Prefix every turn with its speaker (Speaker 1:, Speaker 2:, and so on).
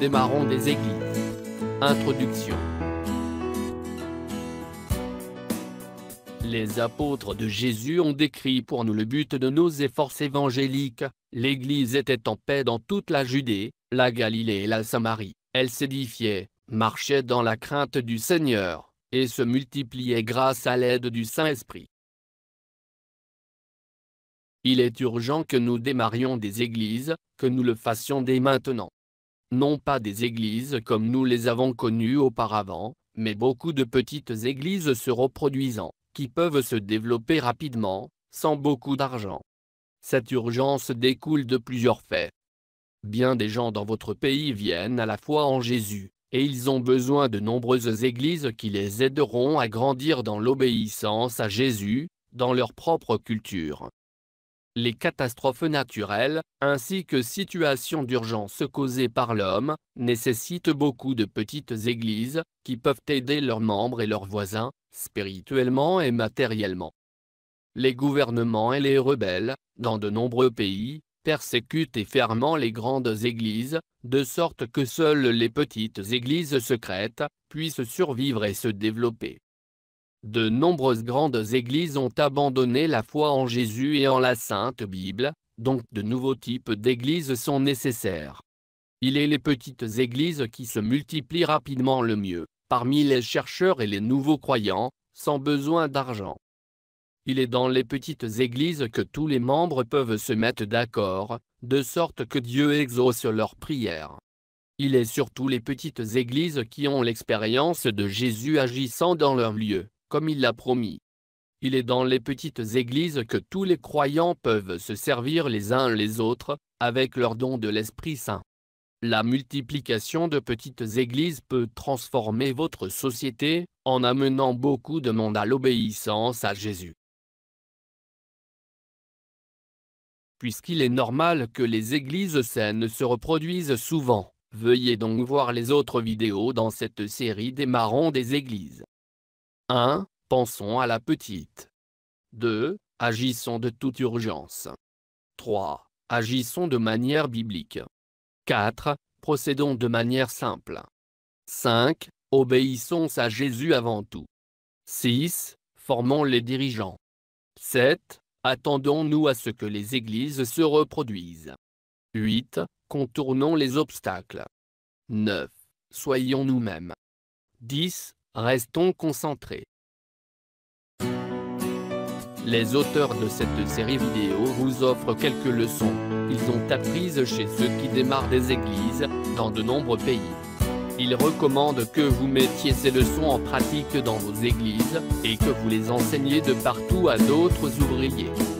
Speaker 1: démarrons des églises. Introduction. Les apôtres de Jésus ont décrit pour nous le but de nos efforts évangéliques. L'Église était en paix dans toute la Judée, la Galilée et la Samarie. Elle s'édifiait, marchait dans la crainte du Seigneur, et se multipliait grâce à l'aide du Saint-Esprit. Il est urgent que nous démarrions des églises, que nous le fassions dès maintenant non pas des églises comme nous les avons connues auparavant, mais beaucoup de petites églises se reproduisant, qui peuvent se développer rapidement, sans beaucoup d'argent. Cette urgence découle de plusieurs faits. Bien des gens dans votre pays viennent à la foi en Jésus, et ils ont besoin de nombreuses églises qui les aideront à grandir dans l'obéissance à Jésus, dans leur propre culture les catastrophes naturelles, ainsi que situations d'urgence causées par l'homme, nécessitent beaucoup de petites églises, qui peuvent aider leurs membres et leurs voisins, spirituellement et matériellement. Les gouvernements et les rebelles, dans de nombreux pays, persécutent et ferment les grandes églises, de sorte que seules les petites églises secrètes puissent survivre et se développer de nombreuses grandes églises ont abandonné la foi en Jésus et en la Sainte Bible, donc de nouveaux types d'églises sont nécessaires. Il est les petites églises qui se multiplient rapidement le mieux, parmi les chercheurs et les nouveaux croyants, sans besoin d'argent. Il est dans les petites églises que tous les membres peuvent se mettre d'accord, de sorte que Dieu exauce leurs prières. Il est surtout les petites églises qui ont l'expérience de Jésus agissant dans leur lieu, comme il l'a promis. Il est dans les petites églises que tous les croyants peuvent se servir les uns les autres, avec leur don de l'Esprit Saint. La multiplication de petites églises peut transformer votre société, en amenant beaucoup de monde à l'obéissance à Jésus. Puisqu'il est normal que les églises saines se reproduisent souvent, veuillez donc voir les autres vidéos dans cette série des marrons des églises. 1. Pensons à la petite. 2. Agissons de toute urgence. 3. Agissons de manière biblique. 4. Procédons de manière simple. 5. Obéissons à Jésus avant tout. 6. Formons les dirigeants. 7. Attendons-nous à ce que les églises se reproduisent. 8. Contournons les obstacles. 9. Soyons nous-mêmes. 10. Restons concentrés. Les auteurs de cette série vidéo vous offrent quelques leçons. Ils ont apprises chez ceux qui démarrent des églises, dans de nombreux pays. Ils recommandent que vous mettiez ces leçons en pratique dans vos églises, et que vous les enseigniez de partout à d'autres ouvriers.